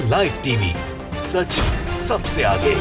live TV सच सबसे आगे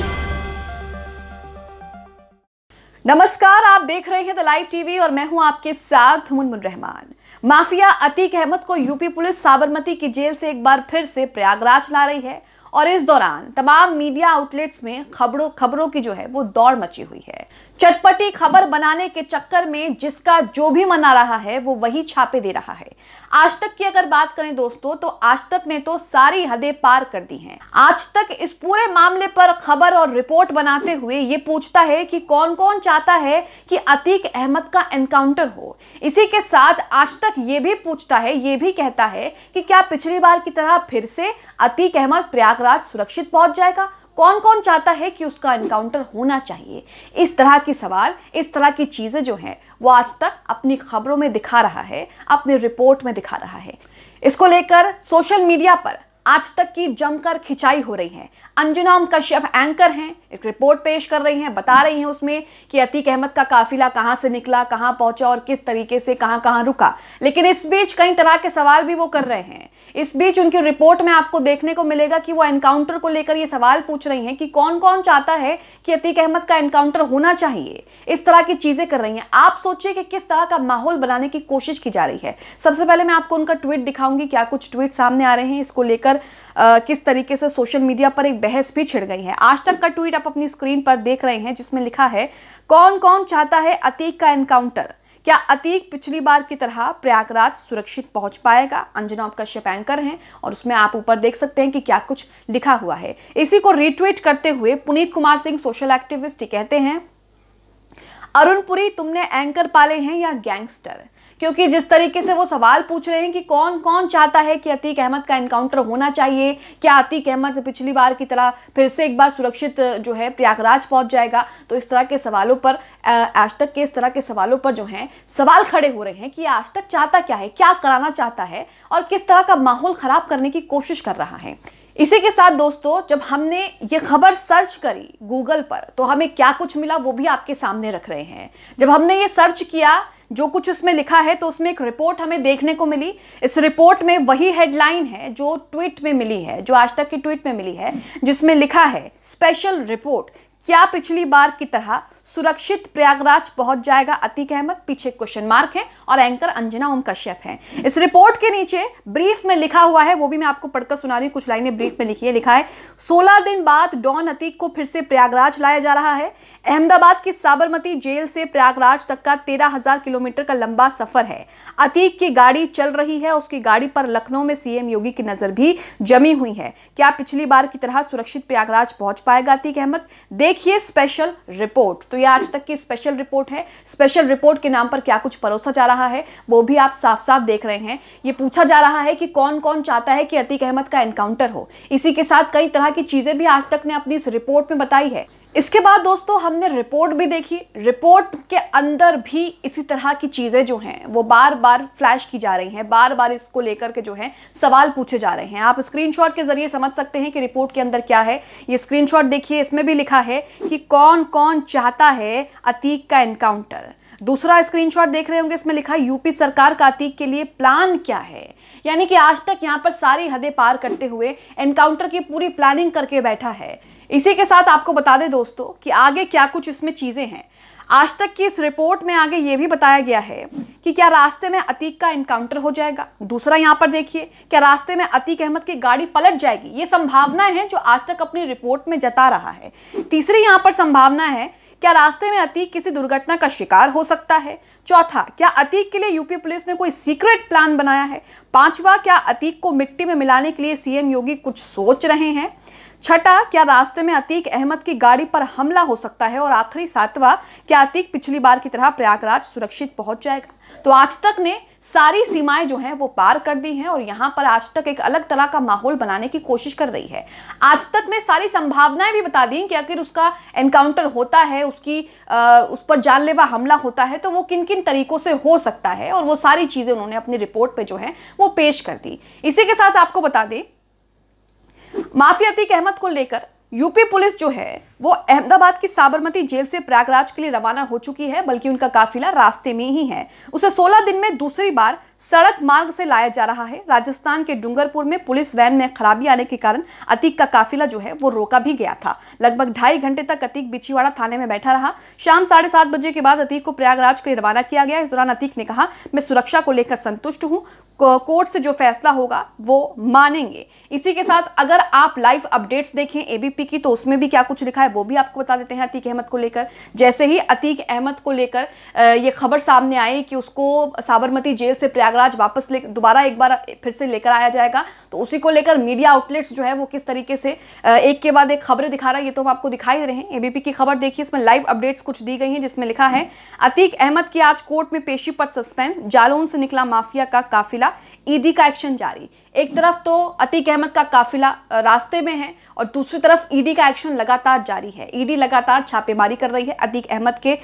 नमस्कार आप देख रहे हैं द लाइव टीवी और मैं हूं आपके साथ मुनमुन रहमान माफिया अतीक अहमद को यूपी पुलिस साबरमती की जेल से एक बार फिर से प्रयागराज ला रही है और इस दौरान तमाम मीडिया आउटलेट्स में खबरों खबरों की जो है वो दौड़ मची हुई है चटपटी खबर बनाने के चक्कर में जिसका जो भी मना रहा है वो वही छापे दे रहा है आज तक की अगर बात करें दोस्तों तो आज तक ने तो सारी हदें पार कर दी हैं आज तक इस पूरे मामले पर खबर और रिपोर्ट बनाते हुए ये पूछता है कि कौन कौन चाहता है कि अतीक अहमद का एनकाउंटर हो इसी के साथ आज तक ये भी पूछता है ये भी कहता है कि क्या पिछली बार की तरह फिर से अतीक अहमद प्रयागराज सुरक्षित पहुंच जाएगा कौन कौन चाहता है कि उसका इनकाउंटर होना चाहिए इस तरह की सवाल इस तरह की चीज़ें जो हैं वो आज तक अपनी खबरों में दिखा रहा है अपनी रिपोर्ट में दिखा रहा है इसको लेकर सोशल मीडिया पर आज तक की जमकर खिंचाई हो रही है अंजुनाम कश्यप एंकर हैं एक रिपोर्ट पेश कर रही हैं बता रही हैं उसमें कि अतीक अहमद का काफिला कहां से निकला कहां पहुंचा और किस तरीके से कहां कहां रुका लेकिन इस बीच कई तरह के सवाल भी वो कर रहे हैं इस बीच उनकी रिपोर्ट में आपको देखने को मिलेगा कि वो एनकाउंटर को लेकर ये सवाल पूछ रही हैं कि कौन कौन चाहता है कि अतीक अहमद का एनकाउंटर होना चाहिए इस तरह की चीज़ें कर रही हैं आप सोचिए कि किस तरह का माहौल बनाने की कोशिश की जा रही है सबसे पहले मैं आपको उनका ट्वीट दिखाऊंगी क्या कुछ ट्वीट सामने आ रहे हैं इसको लेकर लेकर किस तरीके से सोशल मीडिया पर एक बहस भी छिड़ गई है आज तक का ट्वीट आप अपनी स्क्रीन पर देख रहे हैं जिसमें लिखा है कौन कौन चाहता है अतीक का एनकाउंटर क्या अतीक पिछली बार की तरह प्रयागराज सुरक्षित पहुंच पाएगा अंजना शिप एंकर हैं और उसमें आप ऊपर देख सकते हैं कि क्या कुछ लिखा हुआ है इसी को रिट्वीट करते हुए पुनीत कुमार सिंह सोशल एक्टिविस्ट कहते हैं अरुणपुरी तुमने एंकर पाले हैं या गैंगस्टर क्योंकि जिस तरीके से वो सवाल पूछ रहे हैं कि कौन कौन चाहता है कि अतीक अहमद का एनकाउंटर होना चाहिए क्या अतीक अहमद पिछली बार की तरह फिर से एक बार सुरक्षित जो है प्रयागराज पहुंच जाएगा तो इस तरह के सवालों पर आज तक के इस तरह के सवालों पर जो है सवाल खड़े हो रहे हैं कि आज तक चाहता क्या है क्या कराना चाहता है और किस तरह का माहौल खराब करने की कोशिश कर रहा है इसी के साथ दोस्तों जब हमने ये खबर सर्च करी गूगल पर तो हमें क्या कुछ मिला वो भी आपके सामने रख रहे हैं जब हमने ये सर्च किया जो कुछ उसमें लिखा है तो उसमें एक रिपोर्ट हमें देखने को मिली इस रिपोर्ट में वही हेडलाइन है जो ट्वीट में मिली है जो आज तक की ट्वीट में मिली है जिसमें लिखा है स्पेशल रिपोर्ट क्या पिछली बार की तरह सुरक्षित प्रयागराज पहुंच जाएगा अतीक अहमद पीछे क्वेश्चन मार्क है और एंकर अंजना ओम कश्यप है इस रिपोर्ट के नीचे ब्रीफ में लिखा हुआ है वो भी मैं आपको पढ़कर सुना रही हूँ कुछ लाइनें ब्रीफ में लिखी है लिखा है सोलह दिन बाद डॉन अतीक को फिर से प्रयागराज लाया जा रहा है अहमदाबाद की साबरमती जेल से प्रयागराज तक का तेरह हजार किलोमीटर का लंबा सफर है अतीक की गाड़ी चल रही है उसकी गाड़ी पर लखनऊ में सीएम योगी की नजर भी जमी हुई है क्या पिछली बार की तरह सुरक्षित प्रयागराज पहुंच पाएगा अतीक अहमद देखिए स्पेशल रिपोर्ट तो ये आज तक की स्पेशल रिपोर्ट है स्पेशल रिपोर्ट के नाम पर क्या कुछ परोसा जा रहा है वो भी आप साफ साफ देख रहे हैं ये पूछा जा रहा है कि कौन कौन चाहता है कि अतीक अहमद का एनकाउंटर हो इसी के साथ कई तरह की चीज़ें भी आज तक ने अपनी इस रिपोर्ट में बताई है इसके बाद दोस्तों हमने रिपोर्ट भी देखी रिपोर्ट के अंदर भी इसी तरह की चीज़ें जो हैं वो बार बार फ्लैश की जा रही हैं बार बार इसको लेकर के जो है सवाल पूछे जा रहे हैं आप स्क्रीनशॉट के ज़रिए समझ सकते हैं कि रिपोर्ट के अंदर क्या है ये स्क्रीनशॉट देखिए इसमें भी लिखा है कि कौन कौन चाहता है अतीक का एनकाउंटर दूसरा स्क्रीनशॉट देख रहे होंगे इसमें लिखा यूपी सरकार का अतीक के लिए प्लान क्या है यानी कि आज तक यहाँ पर सारी हदें पार करते हुए एनकाउंटर की पूरी प्लानिंग करके बैठा है इसी के साथ आपको बता दें दोस्तों कि आगे क्या कुछ इसमें चीज़ें हैं आज तक की इस रिपोर्ट में आगे ये भी बताया गया है कि क्या रास्ते में अतीक का इनकाउंटर हो जाएगा दूसरा यहाँ पर देखिए क्या रास्ते में अतीक अहमद की गाड़ी पलट जाएगी ये संभावना है जो आज तक अपनी रिपोर्ट में जता रहा है तीसरी यहाँ पर संभावना है क्या रास्ते में अतीक किसी दुर्घटना का शिकार हो सकता है चौथा क्या अतीक के लिए यूपी पुलिस ने कोई सीक्रेट प्लान बनाया है पांचवा क्या अतीक को मिट्टी में मिलाने के लिए सीएम योगी कुछ सोच रहे हैं छठा क्या रास्ते में अतीक अहमद की गाड़ी पर हमला हो सकता है और आखिरी सातवा क्या अतीक पिछली बार की तरह प्रयागराज सुरक्षित पहुंच जाएगा तो आज तक ने सारी सीमाएं जो हैं वो पार कर दी हैं और यहाँ पर आज तक एक अलग तरह का माहौल बनाने की कोशिश कर रही है आज तक में सारी संभावनाएं भी बता दी कि आखिर उसका एनकाउंटर होता है उसकी आ, उस पर जानलेवा हमला होता है तो वो किन किन तरीकों से हो सकता है और वो सारी चीज़ें उन्होंने अपनी रिपोर्ट पर जो है वो पेश कर दी इसी के साथ आपको बता दें माफियाती कहमत अहमद को लेकर यूपी पुलिस जो है वो अहमदाबाद की साबरमती जेल से प्रयागराज के लिए रवाना हो चुकी है बल्कि उनका काफिला रास्ते में ही है उसे 16 दिन में दूसरी बार सड़क मार्ग से लाया जा रहा है राजस्थान के डूंगरपुर में पुलिस वैन में खराबी आने के कारण अतीक का काफिला जो है वो रोका भी गया था लगभग ढाई घंटे तक अतीक बिछीवाड़ा थाने में बैठा रहा शाम साढ़े सात बजे के बाद अतीक को प्रयागराज के लिए रवाना किया गया इस दौरान अतीक ने कहा मैं सुरक्षा को लेकर संतुष्ट हूँ कोर्ट से जो फैसला होगा वो मानेंगे इसी के साथ अगर आप लाइव अपडेट्स देखें एबीपी की तो उसमें भी क्या कुछ लिखा है है वो भी आपको बता देते हैं अतीक अहमद को लेकर जैसे ही अतीक अहमद को लेकर ये खबर सामने आई कि उसको साबरमती जेल से प्रयागराज वापस ले दोबारा एक बार फिर से लेकर आया जाएगा तो उसी को लेकर मीडिया आउटलेट्स जो है वो किस तरीके से एक के बाद एक खबरें दिखा रहा है ये तो हम आपको दिखाई रहे हैं एबीपी की खबर देखिए इसमें लाइव अपडेट्स कुछ दी गई हैं जिसमें लिखा है अतीक अहमद की आज कोर्ट में पेशी पर सस्पेंड जालौन से निकला माफिया का काफिला ईडी का एक्शन जारी एक तरफ तो अतीक अहमद का काफिला रास्ते में है और दूसरी तरफ ईडी e का एक्शन लगातार जारी है ईडी e लगातार छापेमारी कर रही है अतीक अहमद के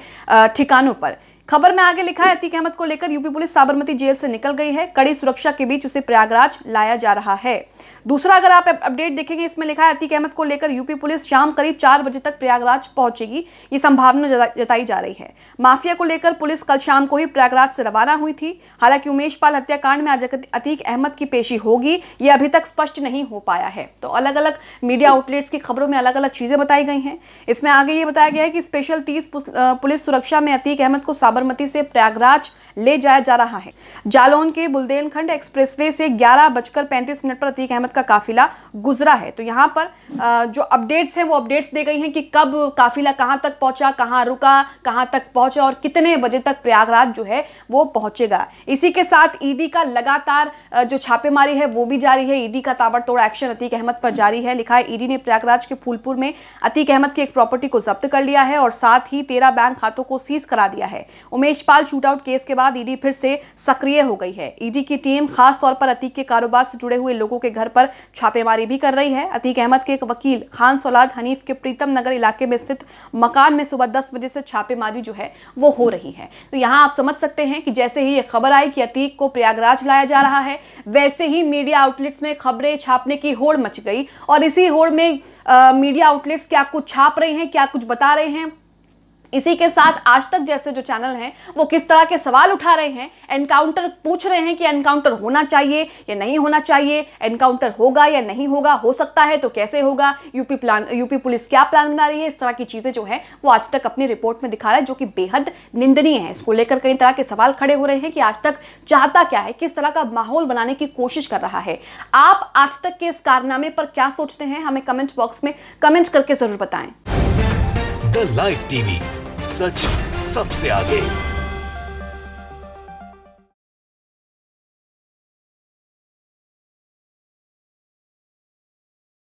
ठिकानों पर खबर में आगे लिखा है अतीक अहमद को लेकर यूपी पुलिस साबरमती जेल से निकल गई है कड़ी सुरक्षा के बीच उसे प्रयागराज लाया जा रहा है दूसरा अगर आप अपडेट देखेंगे इसमें लिखा है अतीक अहमद को लेकर यूपी पुलिस शाम करीब चार बजे तक प्रयागराज पहुंचेगी ये संभावना जताई जा रही है माफिया को लेकर पुलिस कल शाम को ही प्रयागराज से रवाना हुई थी हालांकि उमेश पाल हत्याकांड में आज अतीक अहमद की पेशी होगी ये अभी तक स्पष्ट नहीं हो पाया है तो अलग अलग मीडिया आउटलेट्स की खबरों में अलग अलग चीजें बताई गई हैं इसमें आगे ये बताया गया है कि स्पेशल तीस पुलिस सुरक्षा में अतीक अहमद को साबर साबरमती से प्रयागराज ले जाया जा रहा है जालौन के बुलदेलखंड एक्सप्रेसवे से ग्यारह बजकर पैंतीस मिनट पर अतीक अहमद का काफिला गुजरा है तो यहाँ पर जो अपडेट्स है वो अपडेट्स दे गई हैं कि कब काफिला कहाँ तक पहुँचा कहाँ रुका कहाँ तक पहुँचा और कितने बजे तक प्रयागराज जो है वो पहुँचेगा इसी के साथ ईडी का लगातार जो छापेमारी है वो भी जारी है ईडी का ताबड़तोड़ एक्शन अतीक अहमद पर जारी है लिखा है ईडी ने प्रयागराज के फूलपुर में अतीक अहमद की एक प्रॉपर्टी को जब्त कर लिया है और साथ ही तेरह बैंक खातों को सीज करा दिया है उमेश पाल शूटआउट केस के बाद ईडी फिर से सक्रिय हो गई है ईडी की टीम खास तौर पर अतीक के कारोबार से जुड़े हुए लोगों के घर पर छापेमारी भी कर रही है अतीक अहमद के एक वकील खान सौलाद हनीफ के प्रीतम नगर इलाके में स्थित मकान में सुबह दस बजे से छापेमारी जो है वो हो रही है तो यहाँ आप समझ सकते हैं कि जैसे ही ये खबर आई कि अतीक को प्रयागराज लाया जा रहा है वैसे ही मीडिया आउटलेट्स में खबरें छापने की होड़ मच गई और इसी होड़ में आ, मीडिया आउटलेट्स क्या कुछ छाप रहे हैं क्या कुछ बता रहे हैं इसी के साथ आज तक जैसे जो चैनल हैं वो किस तरह के सवाल उठा रहे हैं एनकाउंटर पूछ रहे हैं कि एनकाउंटर होना चाहिए या नहीं होना चाहिए एनकाउंटर होगा या नहीं होगा हो सकता है तो कैसे होगा यूपी प्लान यूपी पुलिस क्या प्लान बना रही है इस तरह की चीज़ें जो है वो आज तक अपनी रिपोर्ट में दिखा रहा है जो कि बेहद निंदनीय है इसको लेकर कई तरह के सवाल खड़े हो रहे हैं कि आज तक चाहता क्या है किस तरह का माहौल बनाने की कोशिश कर रहा है आप आज तक के इस कारनामे पर क्या सोचते हैं हमें कमेंट बॉक्स में कमेंट करके ज़रूर बताएं द लाइव टीवी सच सबसे आगे